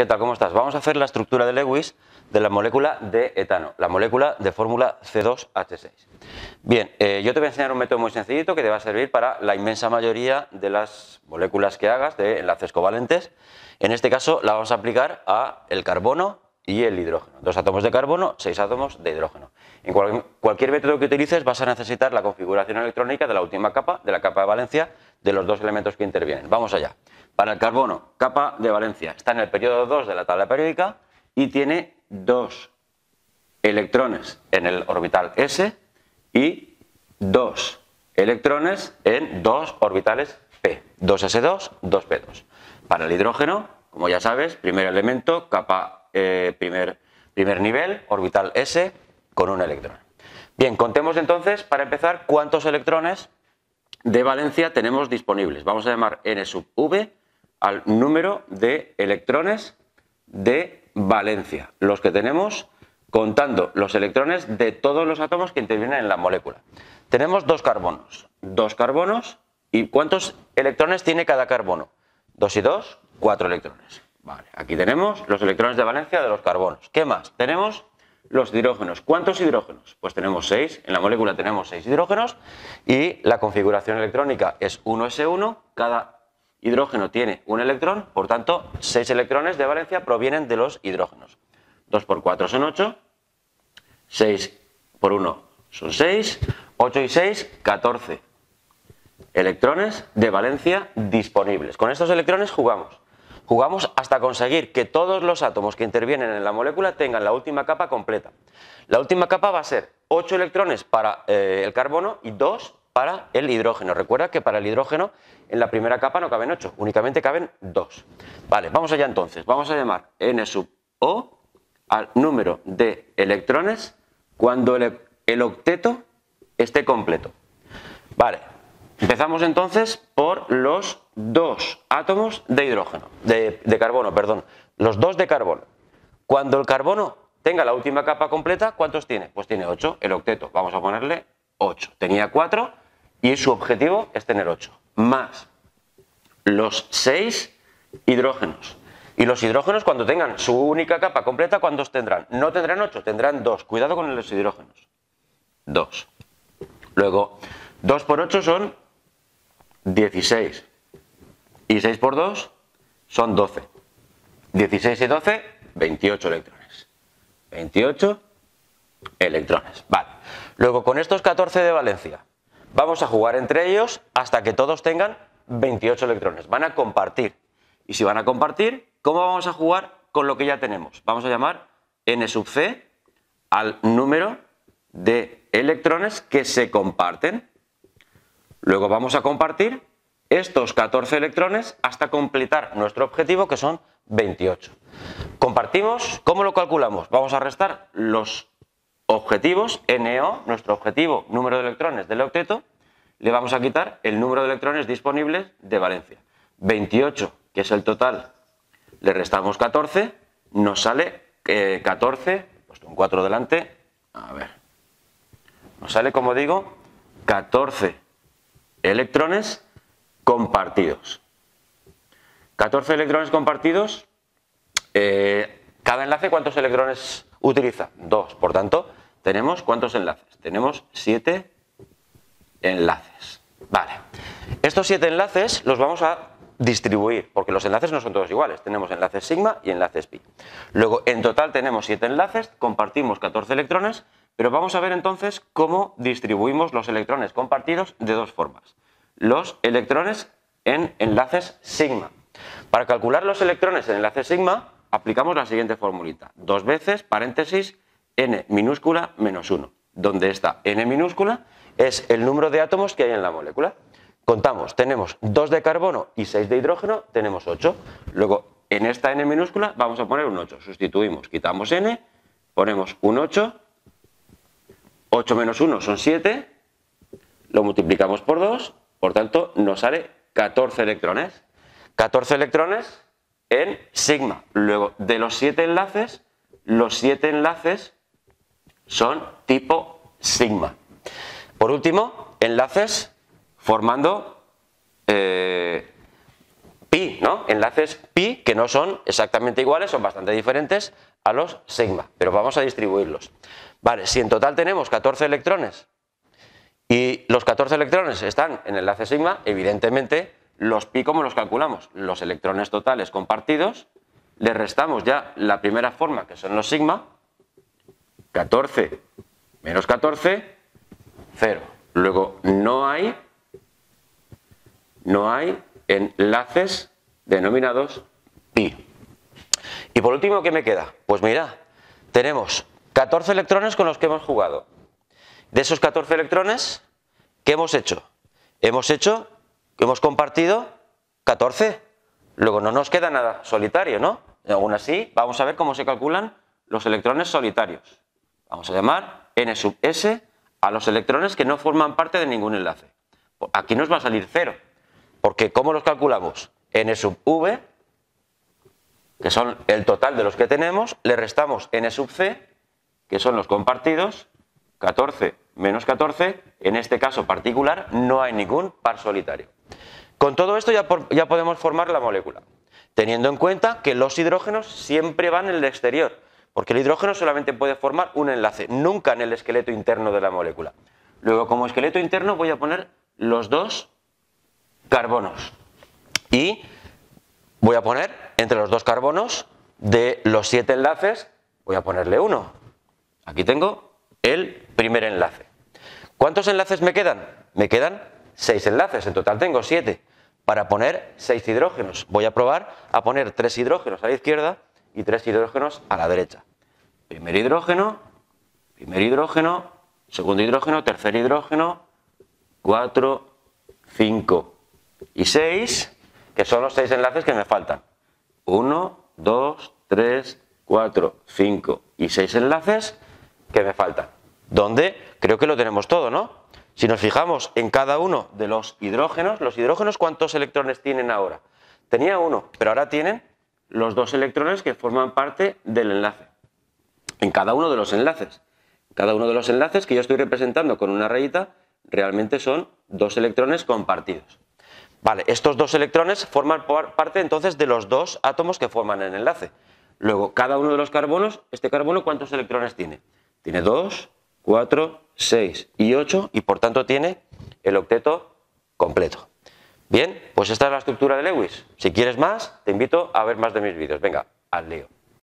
¿Qué tal? ¿Cómo estás? Vamos a hacer la estructura de Lewis de la molécula de etano, la molécula de fórmula C2H6. Bien, eh, yo te voy a enseñar un método muy sencillito que te va a servir para la inmensa mayoría de las moléculas que hagas de enlaces covalentes. En este caso la vamos a aplicar a el carbono y el hidrógeno. Dos átomos de carbono, seis átomos de hidrógeno. En cualquier método que utilices vas a necesitar la configuración electrónica de la última capa, de la capa de valencia, de los dos elementos que intervienen. Vamos allá. Para el carbono, capa de valencia está en el periodo 2 de la tabla periódica y tiene dos electrones en el orbital S y dos electrones en dos orbitales P, 2S2, 2P2. Para el hidrógeno, como ya sabes, primer elemento, capa eh, primer, primer nivel, orbital S, con un electrón. Bien, contemos entonces, para empezar, cuántos electrones de valencia tenemos disponibles. Vamos a llamar n sub v al número de electrones de valencia, los que tenemos contando los electrones de todos los átomos que intervienen en la molécula. Tenemos dos carbonos, dos carbonos y ¿cuántos electrones tiene cada carbono? Dos y dos, cuatro electrones. Vale, aquí tenemos los electrones de valencia de los carbonos. ¿Qué más? Tenemos los hidrógenos. ¿Cuántos hidrógenos? Pues tenemos 6, en la molécula tenemos 6 hidrógenos y la configuración electrónica es 1s1, cada hidrógeno tiene un electrón, por tanto 6 electrones de valencia provienen de los hidrógenos. 2 por 4 son 8, 6 por 1 son 6, 8 y 6, 14 electrones de valencia disponibles. Con estos electrones jugamos. Jugamos hasta conseguir que todos los átomos que intervienen en la molécula tengan la última capa completa. La última capa va a ser 8 electrones para eh, el carbono y 2 para el hidrógeno. Recuerda que para el hidrógeno en la primera capa no caben 8, únicamente caben 2. Vale, vamos allá entonces. Vamos a llamar N sub O al número de electrones cuando el, el octeto esté completo. Vale, Empezamos entonces por los dos átomos de hidrógeno, de, carbono, perdón, los dos de carbono. Cuando el carbono tenga la última capa completa, ¿cuántos tiene? Pues tiene 8, el octeto, vamos a ponerle 8. Tenía 4 y su objetivo es tener 8, más los 6 hidrógenos. Y los hidrógenos cuando tengan su única capa completa, ¿cuántos tendrán? No tendrán 8, tendrán 2. Cuidado con los hidrógenos. 2. Luego, 2 por 8 son 16. Y 6 por 2 son 12. 16 y 12, 28 electrones. 28 electrones. Vale. Luego con estos 14 de Valencia vamos a jugar entre ellos hasta que todos tengan 28 electrones. Van a compartir. Y si van a compartir, ¿cómo vamos a jugar con lo que ya tenemos? Vamos a llamar n sub c al número de electrones que se comparten. Luego vamos a compartir estos 14 electrones hasta completar nuestro objetivo que son 28. Compartimos, ¿cómo lo calculamos? Vamos a restar los objetivos NO, nuestro objetivo número de electrones del octeto, le vamos a quitar el número de electrones disponibles de valencia. 28, que es el total, le restamos 14, nos sale 14, puesto un 4 delante, a ver, nos sale como digo 14 electrones compartidos. 14 electrones compartidos. Eh, ¿Cada enlace cuántos electrones utiliza? Dos. Por tanto, tenemos cuántos enlaces? Tenemos siete enlaces. Vale. Estos siete enlaces los vamos a distribuir, porque los enlaces no son todos iguales. Tenemos enlaces sigma y enlaces pi. Luego, en total tenemos siete enlaces, compartimos 14 electrones pero vamos a ver entonces cómo distribuimos los electrones compartidos de dos formas. Los electrones en enlaces sigma. Para calcular los electrones en enlaces sigma aplicamos la siguiente formulita. Dos veces paréntesis n minúscula menos 1, donde esta n minúscula es el número de átomos que hay en la molécula. Contamos, tenemos 2 de carbono y 6 de hidrógeno, tenemos 8. Luego, en esta n minúscula vamos a poner un 8. Sustituimos, quitamos n, ponemos un 8 8 menos 1 son 7, lo multiplicamos por 2, por tanto nos sale 14 electrones. 14 electrones en sigma. Luego, de los 7 enlaces, los 7 enlaces son tipo sigma. Por último, enlaces formando eh, pi, ¿no? Enlaces pi que no son exactamente iguales, son bastante diferentes, a los sigma, pero vamos a distribuirlos. Vale, si en total tenemos 14 electrones y los 14 electrones están en el enlace sigma, evidentemente los pi, como los calculamos? Los electrones totales compartidos, le restamos ya la primera forma, que son los sigma, 14 menos 14, 0. Luego no hay, no hay enlaces denominados pi. Y por último, ¿qué me queda? Pues mira, tenemos 14 electrones con los que hemos jugado. De esos 14 electrones, ¿qué hemos hecho? Hemos hecho, hemos compartido 14. Luego no nos queda nada solitario, ¿no? aún así, vamos a ver cómo se calculan los electrones solitarios. Vamos a llamar n sub s a los electrones que no forman parte de ningún enlace. Aquí nos va a salir cero, porque ¿cómo los calculamos? n sub v que son el total de los que tenemos, le restamos n e sub c, que son los compartidos, 14 menos 14, en este caso particular no hay ningún par solitario. Con todo esto ya, ya podemos formar la molécula, teniendo en cuenta que los hidrógenos siempre van en el exterior, porque el hidrógeno solamente puede formar un enlace, nunca en el esqueleto interno de la molécula. Luego, como esqueleto interno, voy a poner los dos carbonos. Y voy a poner entre los dos carbonos de los siete enlaces, voy a ponerle uno. Aquí tengo el primer enlace. ¿Cuántos enlaces me quedan? Me quedan seis enlaces, en total tengo siete. Para poner seis hidrógenos, voy a probar a poner tres hidrógenos a la izquierda y tres hidrógenos a la derecha. Primer hidrógeno, primer hidrógeno, segundo hidrógeno, tercer hidrógeno, cuatro, cinco y seis que son los seis enlaces que me faltan. Uno, dos, tres, cuatro, cinco y seis enlaces que me faltan. Donde creo que lo tenemos todo, ¿no? Si nos fijamos en cada uno de los hidrógenos, ¿los hidrógenos cuántos electrones tienen ahora? Tenía uno, pero ahora tienen los dos electrones que forman parte del enlace. En cada uno de los enlaces. Cada uno de los enlaces que yo estoy representando con una rayita realmente son dos electrones compartidos. Vale, estos dos electrones forman parte entonces de los dos átomos que forman el enlace. Luego, cada uno de los carbonos, este carbono, ¿cuántos electrones tiene? Tiene 2, 4, 6 y 8 y por tanto tiene el octeto completo. Bien, pues esta es la estructura de Lewis. Si quieres más, te invito a ver más de mis vídeos. Venga, al leo.